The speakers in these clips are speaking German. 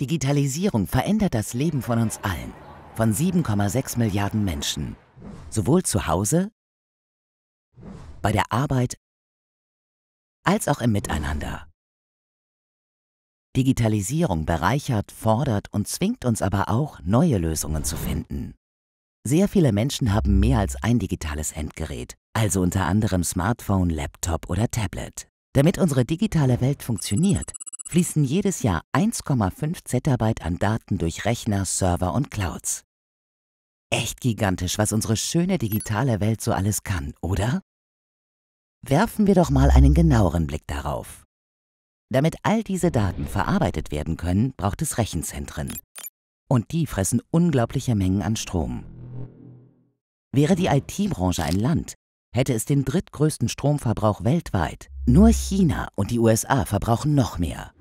Digitalisierung verändert das Leben von uns allen, von 7,6 Milliarden Menschen, sowohl zu Hause, bei der Arbeit als auch im Miteinander. Digitalisierung bereichert, fordert und zwingt uns aber auch, neue Lösungen zu finden. Sehr viele Menschen haben mehr als ein digitales Endgerät, also unter anderem Smartphone, Laptop oder Tablet. Damit unsere digitale Welt funktioniert, fließen jedes Jahr 1,5 Zettabyte an Daten durch Rechner, Server und Clouds. Echt gigantisch, was unsere schöne digitale Welt so alles kann, oder? Werfen wir doch mal einen genaueren Blick darauf. Damit all diese Daten verarbeitet werden können, braucht es Rechenzentren. Und die fressen unglaubliche Mengen an Strom. Wäre die IT-Branche ein Land, hätte es den drittgrößten Stromverbrauch weltweit. Nur China und die USA verbrauchen noch mehr.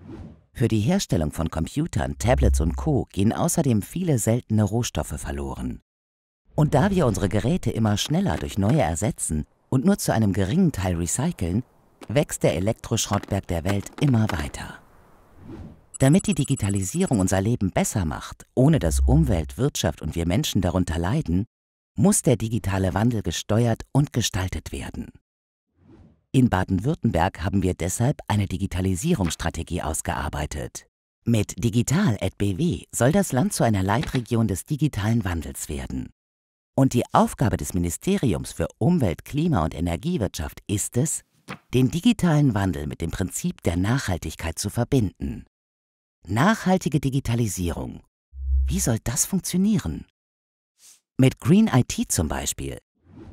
Für die Herstellung von Computern, Tablets und Co gehen außerdem viele seltene Rohstoffe verloren. Und da wir unsere Geräte immer schneller durch neue ersetzen und nur zu einem geringen Teil recyceln, wächst der Elektroschrottberg der Welt immer weiter. Damit die Digitalisierung unser Leben besser macht, ohne dass Umwelt, Wirtschaft und wir Menschen darunter leiden, muss der digitale Wandel gesteuert und gestaltet werden. In Baden-Württemberg haben wir deshalb eine Digitalisierungsstrategie ausgearbeitet. Mit digital.bw soll das Land zu einer Leitregion des digitalen Wandels werden. Und die Aufgabe des Ministeriums für Umwelt, Klima und Energiewirtschaft ist es, den digitalen Wandel mit dem Prinzip der Nachhaltigkeit zu verbinden. Nachhaltige Digitalisierung. Wie soll das funktionieren? Mit Green IT zum Beispiel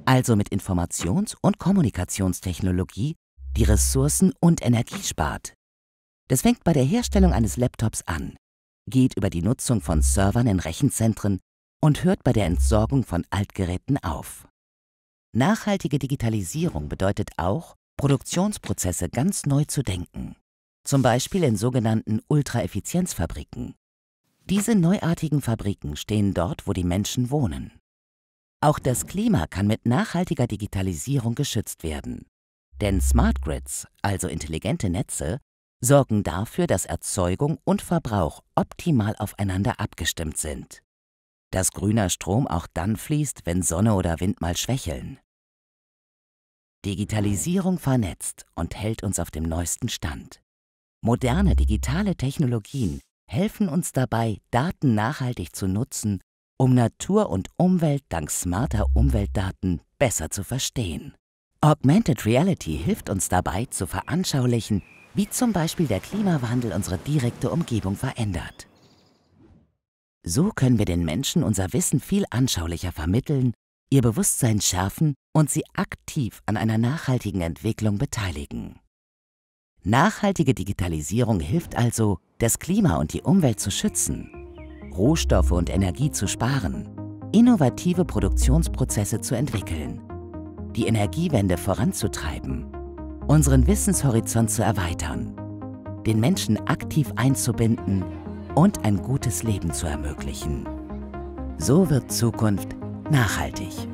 also mit Informations- und Kommunikationstechnologie, die Ressourcen und Energie spart. Das fängt bei der Herstellung eines Laptops an, geht über die Nutzung von Servern in Rechenzentren und hört bei der Entsorgung von Altgeräten auf. Nachhaltige Digitalisierung bedeutet auch, Produktionsprozesse ganz neu zu denken, zum Beispiel in sogenannten Ultraeffizienzfabriken. Diese neuartigen Fabriken stehen dort, wo die Menschen wohnen. Auch das Klima kann mit nachhaltiger Digitalisierung geschützt werden. Denn Smart Grids, also intelligente Netze, sorgen dafür, dass Erzeugung und Verbrauch optimal aufeinander abgestimmt sind. Dass grüner Strom auch dann fließt, wenn Sonne oder Wind mal schwächeln. Digitalisierung vernetzt und hält uns auf dem neuesten Stand. Moderne digitale Technologien helfen uns dabei, Daten nachhaltig zu nutzen um Natur und Umwelt dank smarter Umweltdaten besser zu verstehen. Augmented Reality hilft uns dabei zu veranschaulichen, wie zum Beispiel der Klimawandel unsere direkte Umgebung verändert. So können wir den Menschen unser Wissen viel anschaulicher vermitteln, ihr Bewusstsein schärfen und sie aktiv an einer nachhaltigen Entwicklung beteiligen. Nachhaltige Digitalisierung hilft also, das Klima und die Umwelt zu schützen Rohstoffe und Energie zu sparen, innovative Produktionsprozesse zu entwickeln, die Energiewende voranzutreiben, unseren Wissenshorizont zu erweitern, den Menschen aktiv einzubinden und ein gutes Leben zu ermöglichen. So wird Zukunft nachhaltig.